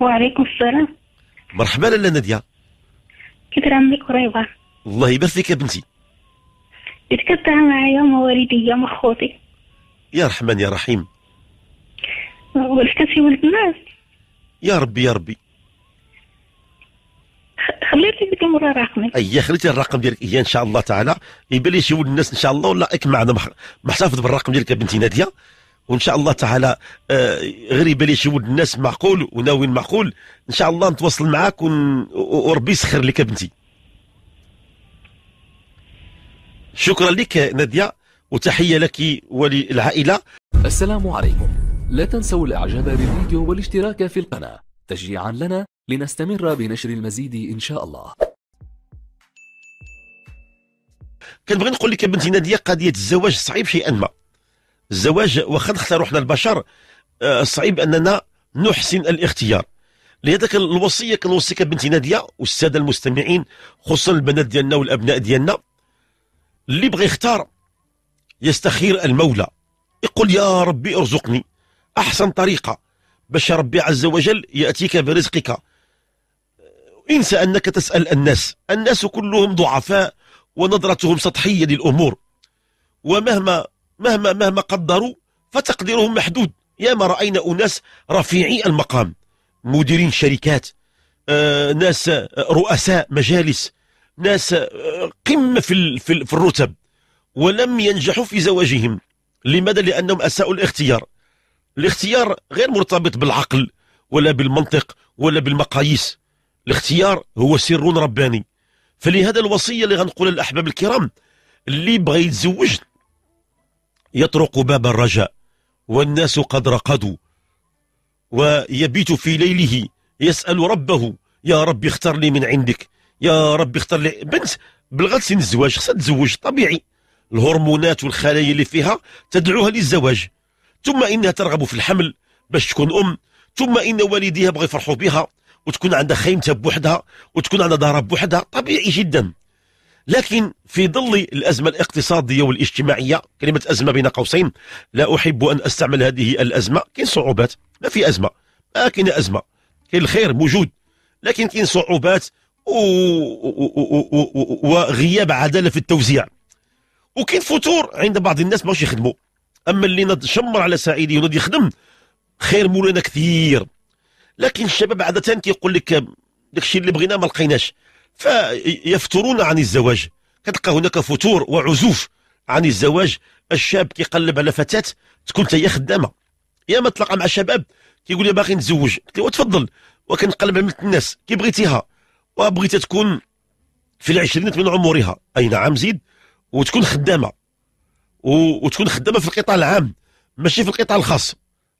وعليكم السلام مرحبا لاله ناديه كثر عمرك قريبه الله يبارك فيك يا بنتي تكتر معايا ما والدي ما خوتي يا رحمن يا رحيم ولكتي ولد الناس يا ربي يا ربي خليتي ديك المره رقمي اي خليتي الرقم ديالك اياه ان شاء الله تعالى يبان لي شي ولد الناس ان شاء الله ولا اك معنا محتفظ بالرقم ديالك يا بنتي ناديه وان شاء الله تعالى غير يبان شي ولد الناس معقول وناوي معقول ان شاء الله نتواصل معاك وربي يسخر لك بنتي شكرا لك ناديه وتحيه لك وللعائله السلام عليكم لا تنسوا الاعجاب بالفيديو والاشتراك في القناه تشجيعا لنا لنستمر بنشر المزيد ان شاء الله كنبغي نقول لك بنتي ناديه قضيه الزواج صعيب شيئا ما الزواج واخا نختار احنا البشر آه، صعيب اننا نحسن الاختيار لهذاك الوصيه كنوصيك بنتي ناديه والساده المستمعين خصوصا البنات ديالنا والابناء ديالنا اللي بغى يختار يستخير المولى يقول يا ربي ارزقني احسن طريقه باش ربي عز وجل ياتيك برزقك انسى انك تسال الناس الناس كلهم ضعفاء ونظرتهم سطحيه للامور ومهما مهما مهما قدروا فتقديرهم محدود يا ما راينا اناس رفيعي المقام مديرين شركات آه، ناس آه، رؤساء مجالس ناس آه، قمه في في الرتب ولم ينجحوا في زواجهم لماذا لانهم اساءوا الاختيار الاختيار غير مرتبط بالعقل ولا بالمنطق ولا بالمقاييس الاختيار هو سر رباني فلهذا الوصيه اللي غنقولها للاحباب الكرام اللي بغى يتزوج يطرق باب الرجاء والناس قد رقدوا ويبيت في ليله يسأل ربه يا رب اختر لي من عندك يا رب اختر لي بنت بلغت سن الزواج خصها تزوج طبيعي الهرمونات والخلايا اللي فيها تدعوها للزواج ثم انها ترغب في الحمل باش تكون ام ثم ان والديها بغى يفرحوا بها وتكون عندها خيمتها بوحدها وتكون عندها دارها بوحدها طبيعي جدا لكن في ظل الأزمة الاقتصادية والاجتماعية كلمة أزمة بين قوسين لا أحب أن أستعمل هذه الأزمة كاين صعوبات ما في أزمة ما كاين أزمة كاين الخير موجود لكن كاين صعوبات وغياب عدالة في التوزيع وكاين فتور عند بعض الناس ما يخدموا أما اللي نتشمر على سعيدي ونض يخدم خير مولانا كثير لكن الشباب عادة كيقول لك داكشي اللي بغينا ما لقيناش فيفترون عن الزواج كتلقى هناك فتور وعزوف عن الزواج الشاب كيقلب على فتاه تكون هي خدامه يا ما تلاقى مع شباب كيقول لي باغي نتزوج قلت له تفضل وكنقلب على الناس كي بغيتيها وبغيتها تكون في العشرينات من عمرها اي نعم زيد وتكون خدامه وتكون خدامه في القطاع العام ماشي في القطاع الخاص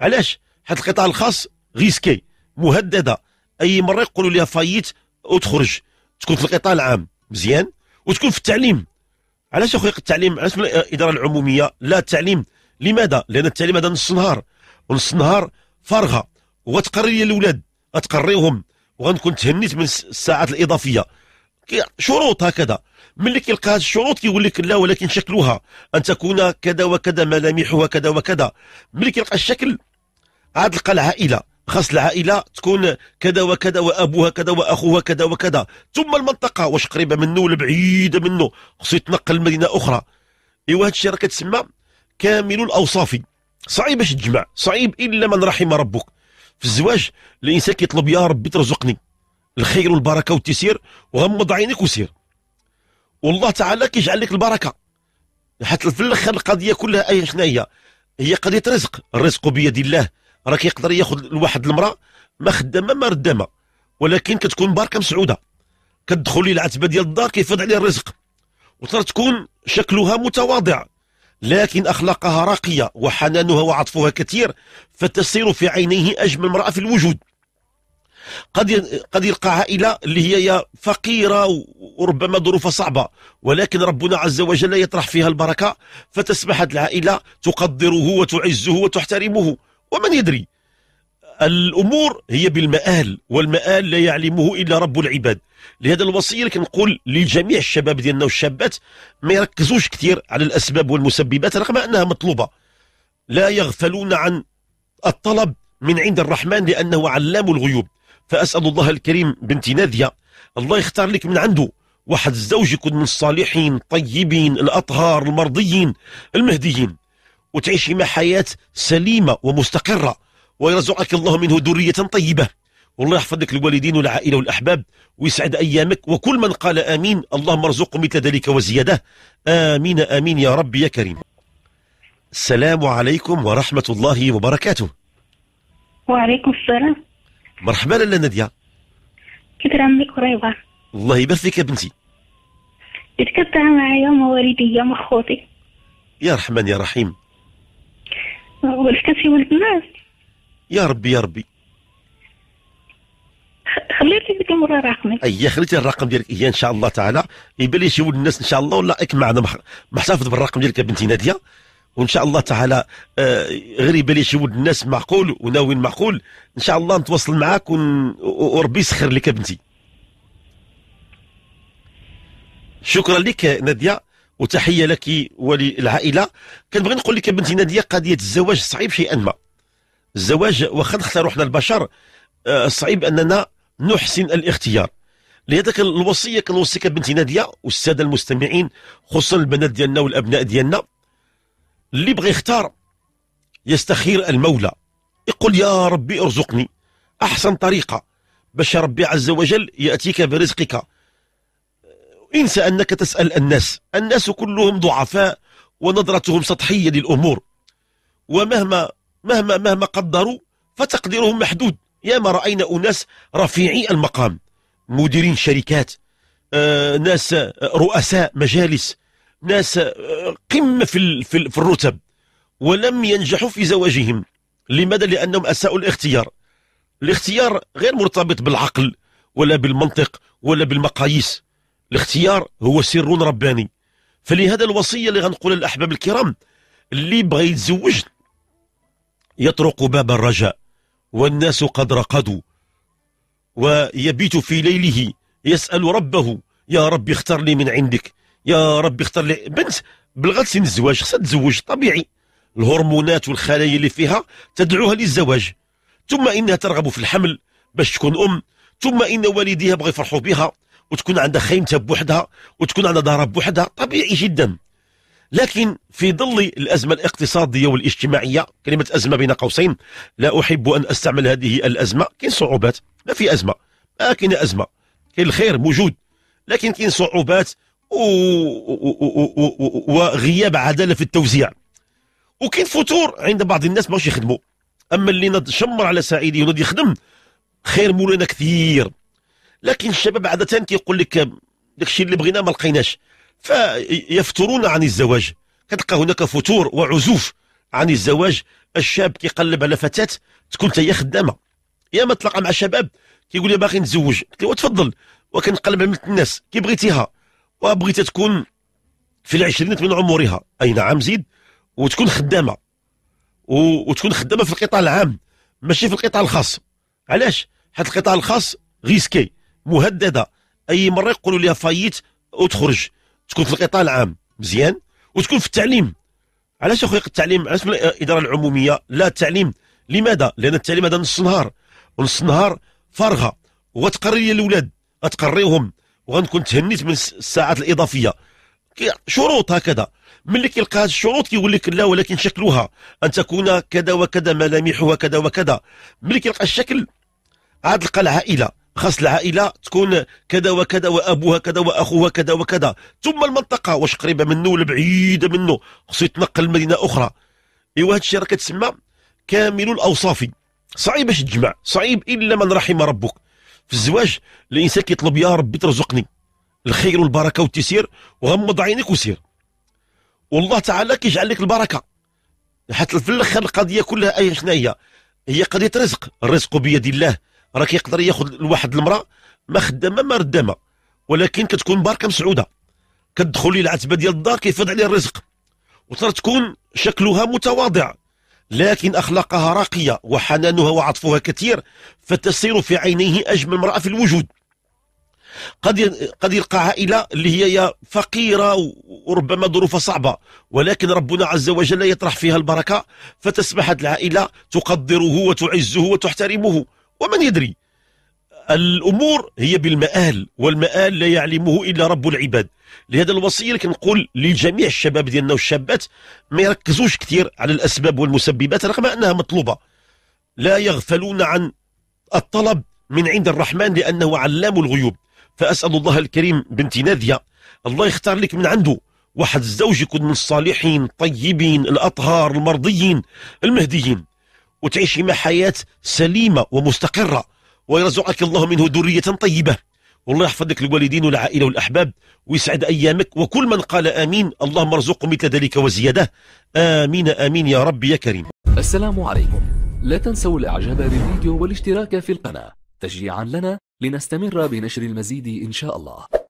علاش حيت القطاع الخاص ريسكي مهدده اي مره يقولوا لها فايت وتخرج تكون في القطاع العام مزيان وتكون في التعليم علاش اخويا التعليم علاش الاداره العموميه لا التعليم لماذا لان التعليم هذا نص نهار ونص نهار فارغه وغتقري لي الاولاد غتقريهم وغنكون تهنيت من الساعات الاضافيه شروط هكذا ملي كيلقى هذه الشروط كيقول لك لا ولكن شكلها ان تكون كذا وكذا ملامحها كذا وكذا ملي كيلقى الشكل عاد لقى العائله خاص العائله تكون كذا وكذا وابوها كذا واخوها كذا وكذا ثم المنطقه واش قريبه منه ولا بعيده منه خصو يتنقل لمدينه اخرى ايوا الشيء راه كتسمى كامل الاوصاف صعيب باش تجمع صعيب الا من رحم ربك في الزواج الانسان كيطلب يا ربي ترزقني الخير والبركه والتيسير وغمض عينك وسير والله تعالى كيجعل لك البركه حتى في الاخر القضيه كلها اي شنو هي هي قضيه رزق الرزق بيد الله راه كيقدر ياخذ لواحد المراه ما خدامه ما ردامه ولكن كتكون باركه مسعوده كتدخل ليه العتبه ديال الدار كيفيض عليه الرزق وتقدر تكون شكلها متواضع لكن اخلاقها راقيه وحنانها وعطفها كثير فتصير في عينيه اجمل امراه في الوجود قد قد يلقى عائله اللي هي فقيره وربما ظروفها صعبه ولكن ربنا عز وجل يطرح فيها البركه فتسمح العائله تقدره وتعزه وتحترمه ومن يدري الأمور هي بالمآل والمآل لا يعلمه إلا رب العباد لهذا الوصية كنقول لجميع الشباب ديالنا والشابات ما يركزوش كثير على الأسباب والمسببات رغم أنها مطلوبة لا يغفلون عن الطلب من عند الرحمن لأنه علام الغيوب فأسأل الله الكريم بنتي نادية الله يختار لك من عنده واحد الزوج يكون من الصالحين الطيبين الأطهار المرضيين المهديين وتعيشي مع حياة سليمة ومستقرة ويرزقك الله منه ذرية طيبة والله يحفظ لك الوالدين والعائلة والأحباب ويسعد أيامك وكل من قال آمين اللهم ارزقه مثل ذلك وزيادة آمين آمين يا رب يا كريم السلام عليكم ورحمة الله وبركاته وعليكم السلام مرحبا لالا ناديه كثر عمرك قريبه الله يبارك فيك يا بنتي تتكتع معايا مع والدي مع خوتي يا رحمن يا رحيم ولحكاتي ولد الناس يا ربي يا ربي خليتي ديك المره رقمي اي خليتي الرقم ديالك هي ان شاء الله تعالى يبان لي شي ولد الناس ان شاء الله ولا معنا محتفظ بالرقم ديالك يا بنتي ناديه وان شاء الله تعالى آه، غير يبان لي شي ولد الناس معقول وناوي معقول ان شاء الله نتواصل معاك ون... وربي يسخر لك يا بنتي شكرا لك ناديه وتحيه لك وللعائله كنبغي نقول لك بنتي ناديه قضيه الزواج صعيب شيئا ما الزواج واخا نختاروا حنا البشر آه، صعيب اننا نحسن الاختيار لهذاك الوصيه كنوصيك بنتي ناديه والساده المستمعين خصوصا البنات ديالنا والابناء ديالنا اللي بغى يختار يستخير المولى يقول يا ربي ارزقني احسن طريقه باش ربي عز وجل ياتيك برزقك انسى أنك تسأل الناس الناس كلهم ضعفاء ونظرتهم سطحية للأمور ومهما مهما مهما قدروا فتقديرهم محدود ياما رأينا أناس رفيعي المقام مديرين شركات آه، ناس آه، رؤساء مجالس ناس آه، قمة في, في الرتب ولم ينجحوا في زواجهم لماذا؟ لأنهم أساءوا الاختيار الاختيار غير مرتبط بالعقل ولا بالمنطق ولا بالمقاييس الاختيار هو سر رباني فلهذا الوصية اللي غنقولها للأحباب الكرام اللي بغى يتزوج يطرق باب الرجاء والناس قد رقدوا ويبيت في ليله يسأل ربه يا رب اختر لي من عندك يا رب اختر لي بنت بلغت سن الزواج خصها تتزوج طبيعي الهرمونات والخلايا اللي فيها تدعوها للزواج ثم انها ترغب في الحمل باش تكون ام ثم ان والديها بغى يفرحوا بها وتكون عندها خيمتها بوحدها وتكون عندها دارها بوحدها طبيعي جدا لكن في ظل الأزمة الاقتصادية والاجتماعية كلمة أزمة بين قوسين لا أحب أن أستعمل هذه الأزمة كاين صعوبات ما في أزمة ما آه، كاين أزمة كاين الخير موجود لكن كاين صعوبات وغياب عدالة في التوزيع وكاين فتور عند بعض الناس ماغيش يخدموا اما اللي نشمر على سعيدي يخدم خير مولانا كثير لكن الشباب عادة كيقول لك داك الشيء اللي بغيناه ما لقيناش فيفترون عن الزواج كتلقى هناك فتور وعزوف عن الزواج الشاب كيقلب على فتاة تكون هي خدامة يا ما تلاقى مع شباب كيقول لي باغي نتزوج قلت له تفضل وكنقلب على بنت الناس كي بغيتيها وبغيتها تكون في العشرينات من عمرها اي نعم زيد وتكون خدامه وتكون خدامه في القطاع العام ماشي في القطاع الخاص علاش حيت القطاع الخاص ريسكي مهدده اي مره يقولوا لها فايت وتخرج تكون في القطاع العام مزيان وتكون في التعليم علاش اخويا التعليم علاش الاداره العموميه لا التعليم لماذا لان التعليم هذا نص نهار ونص نهار فارغه وغتقري الاولاد غتقريهم وغنكون تهنيت من الساعات الاضافيه شروط هكذا ملي كيلقى هذه الشروط كيقول لك لا ولكن شكلها ان تكون كذا وكذا ملامحها كذا وكذا ملي كيلقى الشكل عاد لقى العائله خاص العائله تكون كذا وكذا وابوها كذا واخوها كذا وكذا ثم المنطقه واش قريبه منه ولا بعيده منه خصو يتنقل لمدينه اخرى ايوا هذا الشيء راه كتسمى كامل الاوصاف صعيب باش تجمع صعيب الا من رحم ربك في الزواج الانسان كيطلب يا ربي ترزقني الخير والبركه والتيسير وغمض عينك وسير والله تعالى كيجعل لك البركه حتى في الاخر القضيه كلها اي شنو هي هي قضيه رزق الرزق بيد الله راه كيقدر ياخذ لواحد المراه ما خدامه ما ردامه ولكن كتكون باركه مسعوده كتدخل للعتبه العتبه ديال الدار كيفاد عليه الرزق وترى تكون شكلها متواضع لكن اخلاقها راقيه وحنانها وعطفها كثير فتسير في عينيه اجمل امراه في الوجود قد قد يلقى عائله اللي هي فقيره وربما ظروفها صعبه ولكن ربنا عز وجل يطرح فيها البركه فتسمح العائله تقدره وتعزه وتحترمه ومن يدري الأمور هي بالمآل والمآل لا يعلمه إلا رب العباد لهذا الوصية اللي كنقول لجميع الشباب ديالنا والشابات ما يركزوش كثير على الأسباب والمسببات رغم أنها مطلوبة لا يغفلون عن الطلب من عند الرحمن لأنه علام الغيوب فأسأل الله الكريم بنتي نادية الله يختار لك من عنده واحد الزوج يكون من الصالحين الطيبين الأطهار المرضيين المهديين وتعيشي مع حياة سليمة ومستقرة ويرزقك الله منه ذرية طيبة والله يحفظ لك الوالدين والعائلة والأحباب ويسعد أيامك وكل من قال آمين اللهم ارزقه مثل ذلك وزيادة آمين آمين يا رب يا كريم السلام عليكم لا تنسوا الإعجاب بالفيديو والاشتراك في القناة تشجيعا لنا لنستمر بنشر المزيد إن شاء الله